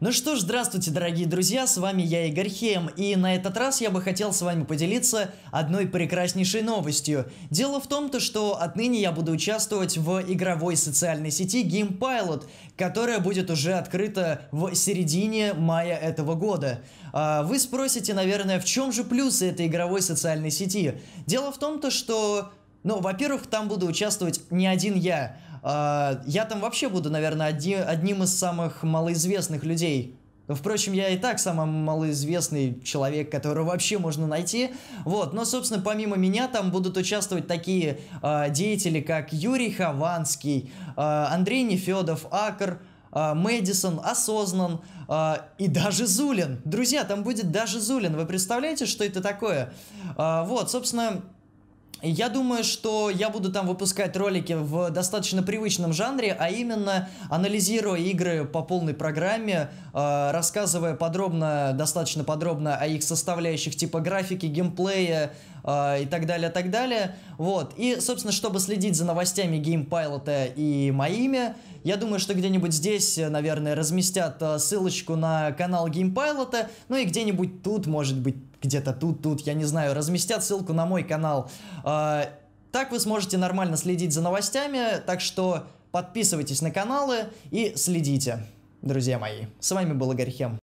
Ну что ж, здравствуйте, дорогие друзья, с вами я, Игорь Хем, и на этот раз я бы хотел с вами поделиться одной прекраснейшей новостью. Дело в том, то, что отныне я буду участвовать в игровой социальной сети Game Pilot, которая будет уже открыта в середине мая этого года. А, вы спросите, наверное, в чем же плюсы этой игровой социальной сети? Дело в том, то, что ну, во-первых, там буду участвовать не один я. А, я там вообще буду, наверное, оди, одним из самых малоизвестных людей. Впрочем, я и так самый малоизвестный человек, которого вообще можно найти. Вот, но, собственно, помимо меня там будут участвовать такие э, деятели, как Юрий Хованский, э, Андрей Нефедов, Акр, э, Мэдисон, Осознан э, и даже Зулин. Друзья, там будет даже Зулин. Вы представляете, что это такое? Э, вот, собственно, я думаю, что я буду там выпускать ролики в достаточно привычном жанре, а именно анализируя игры по полной программе, э, рассказывая подробно, достаточно подробно о их составляющих, типа графики, геймплея, э, и так далее, так далее. Вот. И, собственно, чтобы следить за новостями геймпайлота и моими, я думаю, что где-нибудь здесь, наверное, разместят а, ссылочку на канал геймпайлота, ну и где-нибудь тут, может быть, где-то тут, тут, я не знаю, разместят ссылку на мой канал. Э, так вы сможете нормально следить за новостями, так что подписывайтесь на каналы и следите, друзья мои. С вами был Игорь Хем.